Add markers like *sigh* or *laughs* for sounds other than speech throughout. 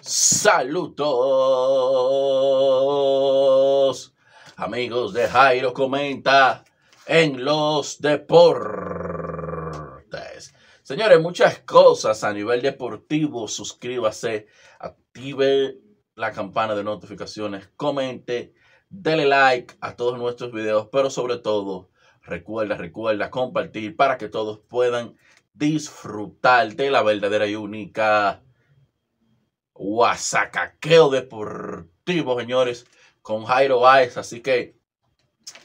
Saludos, amigos de Jairo Comenta en los deportes. Señores, muchas cosas a nivel deportivo. Suscríbase, active la campana de notificaciones, comente, dele like a todos nuestros videos, pero sobre todo, recuerda, recuerda compartir para que todos puedan disfrutar de la verdadera y única Guasacaqueo deportivo, señores, con Jairo Baez. Así que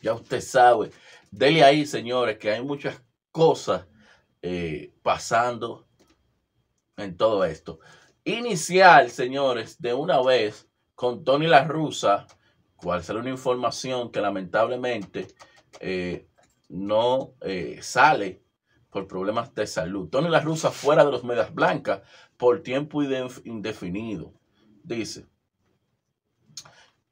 ya usted sabe, dele ahí, señores, que hay muchas cosas eh, pasando en todo esto. Inicial, señores, de una vez con Tony La Rusa, cual será una información que lamentablemente eh, no eh, sale por problemas de salud. Tony La Rusa fuera de los Medias Blancas por tiempo indefinido. Dice,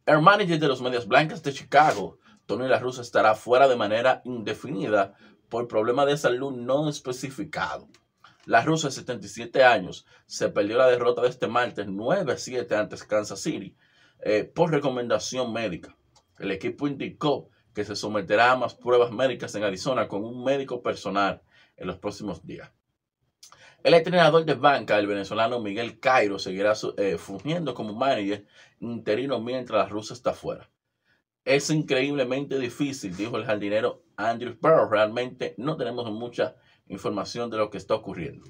el manager de los Medias Blancas de Chicago, Tony La estará fuera de manera indefinida por problema de salud no especificado. La Rusa, de 77 años, se perdió la derrota de este martes 9-7 ante Kansas City eh, por recomendación médica. El equipo indicó que se someterá a más pruebas médicas en Arizona con un médico personal en los próximos días. El entrenador de banca, el venezolano Miguel Cairo, seguirá eh, fungiendo como manager interino mientras la rusa está fuera. Es increíblemente difícil, dijo el jardinero Andrew Burrow. Realmente no tenemos mucha información de lo que está ocurriendo.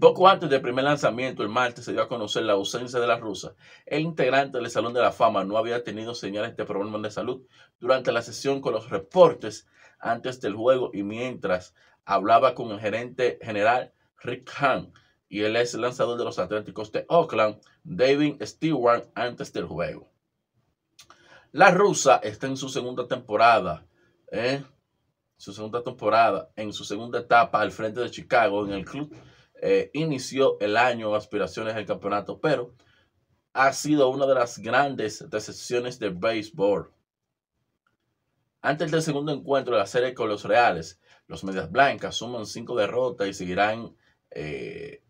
Poco antes del primer lanzamiento, el martes, se dio a conocer la ausencia de la rusa. El integrante del Salón de la Fama no había tenido señales de problemas de salud durante la sesión con los reportes antes del juego y mientras hablaba con el gerente general Rick Hahn y el ex lanzador de los Atléticos de Oakland, David Stewart, antes del juego. La rusa está en su segunda temporada, ¿eh? su segunda temporada, en su segunda etapa al frente de Chicago en el club. Eh, inició el año aspiraciones al campeonato, pero ha sido una de las grandes decepciones del béisbol. Antes del segundo encuentro de la serie con los Reales, los Medias Blancas suman cinco derrotas y seguirán eh,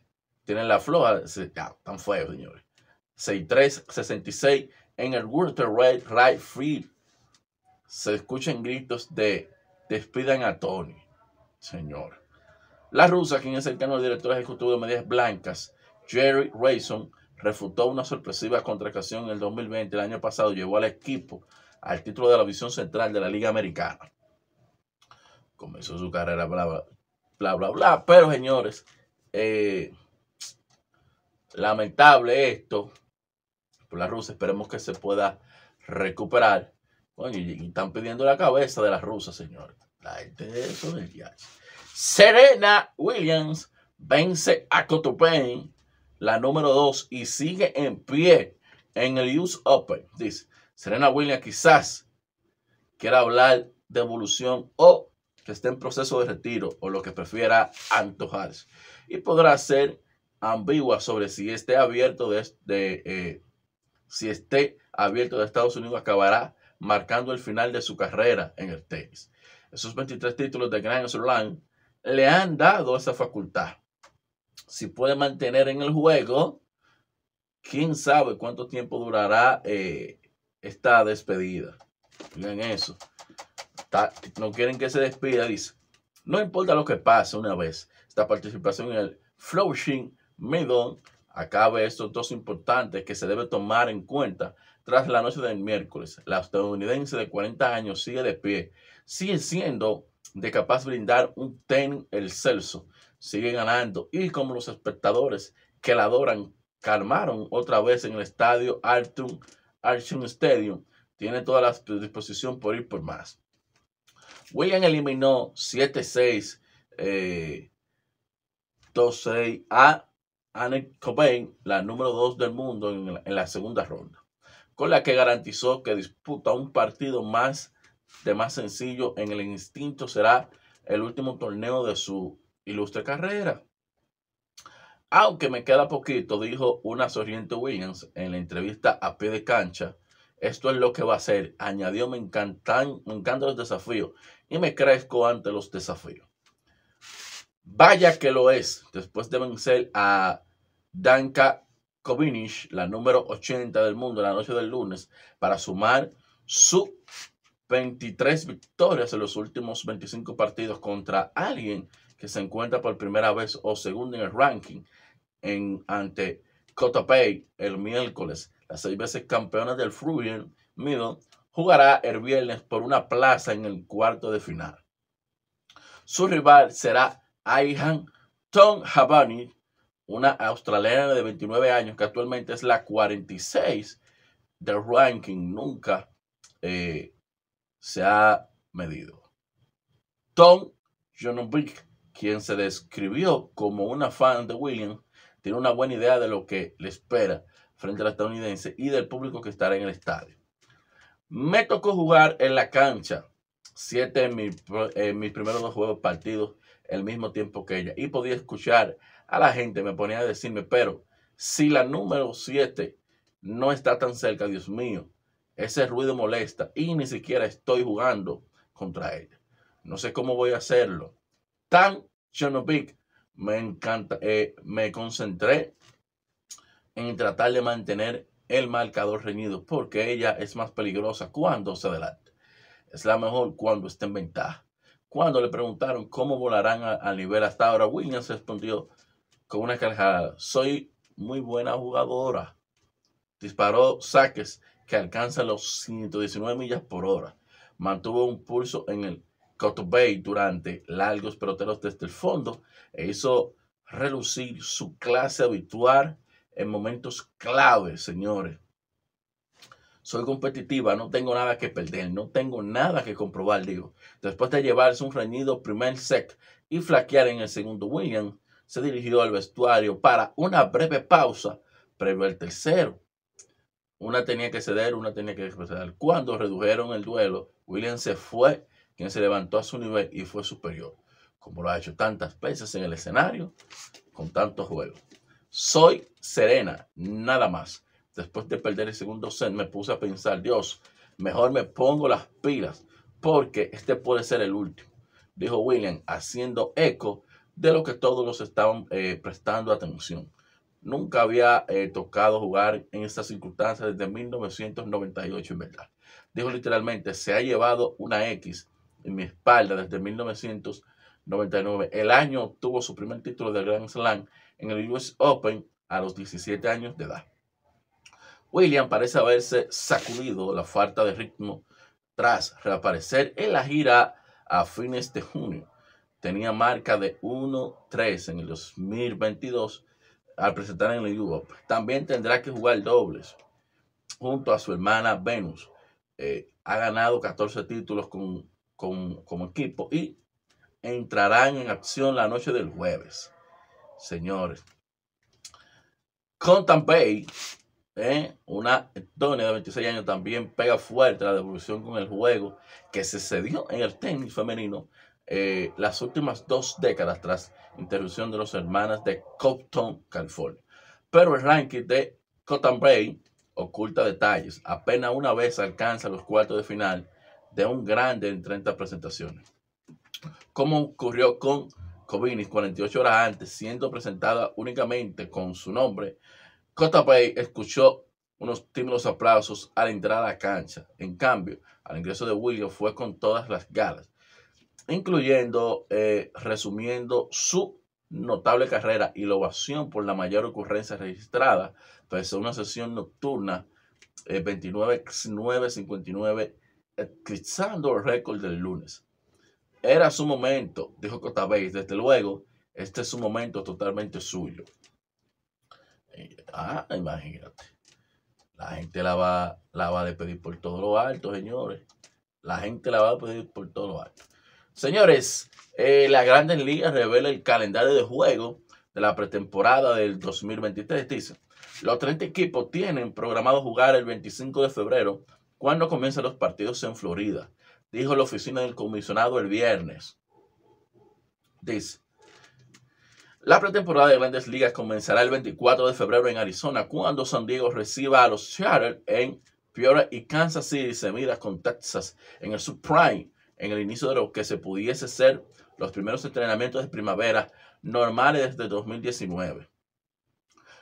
tienen la floja, están feos, señores. 6 66 en el Walter Red Right Field. Se escuchan gritos de despidan a Tony, señor. La rusa, quien es cercano del director ejecutivo de Medias Blancas, Jerry Rayson, refutó una sorpresiva contratación en el 2020. El año pasado llevó al equipo al título de la visión central de la Liga Americana. Comenzó su carrera, bla, bla, bla. bla. Pero, señores, eh, lamentable esto por la rusa, Esperemos que se pueda recuperar. y, están pidiendo la cabeza de la rusa, señor. Serena Williams vence a Cotopain, la número 2, y sigue en pie en el US Open. Dice, Serena Williams quizás quiera hablar de evolución o que esté en proceso de retiro o lo que prefiera antojarse. Y podrá ser ambigua sobre si esté abierto de, eh, si esté abierto de Estados Unidos acabará marcando el final de su carrera en el tenis. Esos 23 títulos de Grand Slam le han dado esa facultad. Si puede mantener en el juego, quién sabe cuánto tiempo durará eh, esta despedida. Miren eso no quieren que se despida, dice. No importa lo que pase una vez, esta participación en el Flourishing Middle acabe estos dos importantes que se debe tomar en cuenta tras la noche del miércoles. La estadounidense de 40 años sigue de pie, sigue siendo de capaz brindar un ten el Celso, sigue ganando y como los espectadores que la adoran calmaron otra vez en el estadio Arthur Archon Stadium, tiene toda la disposición por ir por más. Williams eliminó 7-6, 2-6 eh, a Anne Cobain, la número 2 del mundo en la, segunda ronda, con la que garantizó que disputa un partido más de más sencillo en el instinto será el último torneo de su ilustre carrera. Aunque me queda poquito, dijo una Sorriente Williams en la entrevista a pie de cancha. Esto es lo que va a ser. Añadió, me encantan, me encantan los desafíos y me crezco ante los desafíos. Vaya que lo es, después de vencer a Danka Kovinich, la número 80 del mundo, la noche del lunes, para sumar su 23 victorias en los últimos 25 partidos contra alguien que se encuentra por primera vez o segundo en el ranking en, ante Cotopay el miércoles. Las seis veces campeona del Fruit Middle jugará el viernes por una plaza en el cuarto de final. Su rival será Aihan Tom Habani, una australiana de 29 años que actualmente es la 46 del ranking, nunca eh, se ha medido. Tom Jonovic, quien se describió como una fan de Williams, tiene una buena idea de lo que le espera frente a la estadounidense y del público que estará en el estadio. Me tocó jugar en la cancha siete en, mis primeros dos juegos partidos el mismo tiempo que ella. Y podía escuchar a la gente, me ponía a decirme, pero si la número siete no está tan cerca, Dios mío, ese ruido molesta y ni siquiera estoy jugando','/////////////////////////////////////////////////////////////////////////////////////////////////////////////////////////////////////////////////////////////////////////////////////////////////////////////////////////////////////////////////////////////////////////////////////////////////////////////////////////////////////////////////////////////////////////////////////// contra ella. No sé cómo voy a hacerlo. Tan me me encanta, eh, concentré en tratar de mantener el marcador reñido porque ella es más peligrosa cuando se adelanta. Es la mejor cuando está en ventaja. Cuando le preguntaron cómo volarán al nivel hasta ahora, Williams respondió con una carcajada, soy muy buena jugadora. Disparó saques que alcanzan los 119 millas por hora. Mantuvo un pulso en el bay durante largos peloteros desde el fondo e hizo relucir su clase habitual en momentos clave, señores. Soy competitiva, no tengo nada que perder, no tengo nada que comprobar, digo. Después de llevarse un reñido primer set y flaquear en el segundo, William se dirigió al vestuario para una breve pausa previo al tercero. Una tenía que ceder, una tenía que ceder. Cuando redujeron el duelo, William se fue, quien se levantó a su nivel y fue superior, como lo ha hecho tantas veces en el escenario, con tantos juegos. Soy serena, nada más. Después de perder el segundo set, me puse a pensar, Dios, mejor me pongo las pilas, porque este puede ser el último, dijo William, haciendo eco de lo que todos los estaban eh, prestando atención. Nunca había eh, tocado jugar en estas circunstancias desde 1998, en verdad. Dijo literalmente, se ha llevado una X en mi espalda desde 1998 99. El año obtuvo su primer título de Grand Slam en el US Open a los 17 años de edad. William parece haberse sacudido la falta de ritmo tras reaparecer en la gira a fines de junio. Tenía marca de 1-3 en el 2022 al presentar en el Open. También tendrá que jugar dobles junto a su hermana Venus. Eh, ha ganado 14 títulos como equipo y entrarán en acción la noche del jueves. Señores, Contam Bay, eh, una Estonia de 26 años, también pega fuerte la devolución con el juego que se cedió en el tenis femenino eh, las últimas dos décadas tras interrupción de los hermanas de Copton, California. Pero el ranking de Cotton Bay oculta detalles. Apenas una vez alcanza los cuartos de final de un grande en 30 presentaciones como ocurrió con Covinis 48 horas antes, siendo presentada únicamente con su nombre, Costa Pay escuchó unos tímidos aplausos al entrar a la cancha. En cambio, al ingreso de Williams fue con todas las galas, incluyendo, eh, resumiendo su notable carrera y la ovación por la mayor ocurrencia registrada, pese una sesión nocturna 29-9-59, eh, el récord del lunes. Era su momento, dijo Cotabéis. Desde luego, este es su momento totalmente suyo. Eh, ah, imagínate. La gente la va, la va a despedir por todo lo alto, señores. La gente la va a despedir por todo lo alto. Señores, eh, la Grandes Ligas revela el calendario de juego de la pretemporada del 2023. Dice, los 30 equipos tienen programado jugar el 25 de febrero cuando comienzan los partidos en Florida dijo la oficina del comisionado el viernes. Dice, la pretemporada de grandes ligas comenzará el 24 de febrero en Arizona cuando San Diego reciba a los Chargers en Peoria y Kansas City se mira con Texas en el subprime en el inicio de lo que se pudiese ser los primeros entrenamientos de primavera normales desde 2019.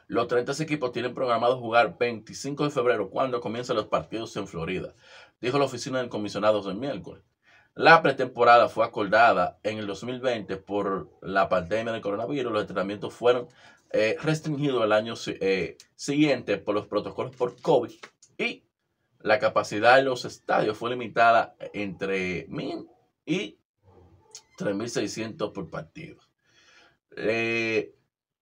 Los 30 equipos tienen programado jugar 25 de febrero cuando comienzan los partidos en Florida, dijo la oficina del comisionado el miércoles. La pretemporada fue acordada en el 2020 por la pandemia del coronavirus. Los entrenamientos fueron eh, restringidos el año eh, siguiente por los protocolos por COVID y la capacidad de los estadios fue limitada entre 1.000 y 3.600 por partido. Eh,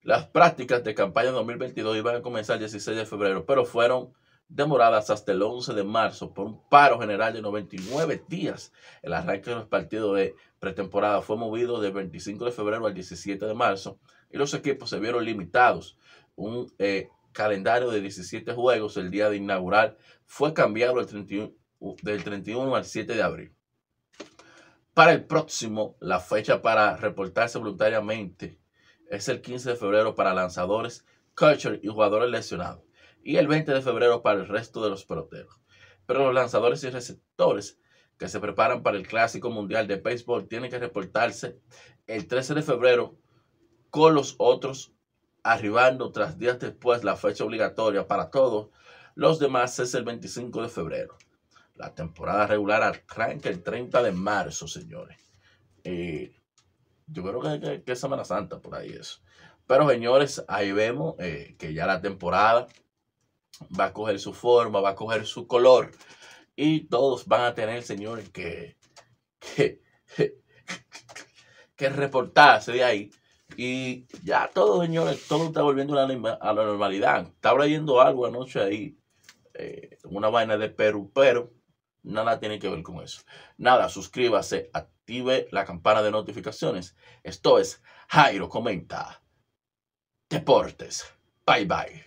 las prácticas de campaña 2022 iban a comenzar el 16 de febrero, pero fueron demoradas hasta el 11 de marzo por un paro general de 99 días. El arranque de los partidos de pretemporada fue movido del 25 de febrero al 17 de marzo y los equipos se vieron limitados. Un eh, calendario de 17 juegos el día de inaugurar fue cambiado el 31, del 31 al 7 de abril. Para el próximo, la fecha para reportarse voluntariamente es el 15 de febrero para lanzadores, catcher y jugadores lesionados, y el 20 de febrero para el resto de los peloteros. Pero los lanzadores y receptores que se preparan para el Clásico Mundial de Béisbol tienen que reportarse el 13 de febrero con los otros, arribando tras días después la fecha obligatoria para todos. Los demás es el 25 de febrero. La temporada regular arranca el 30 de marzo, señores. Eh, yo creo que, es Semana Santa por ahí eso. Pero señores, ahí vemos eh, que ya la temporada va a coger su forma, va a coger su color. Y todos van a tener, señores, que, que, *laughs* reportarse de ahí. Y ya todo, señores, todo está volviendo a la, normalidad. Estaba leyendo algo anoche ahí, eh, una vaina de Perú, pero nada tiene que ver con eso. Nada, suscríbase, a active la campana de notificaciones. Esto es Jairo Comenta. Deportes. Bye bye.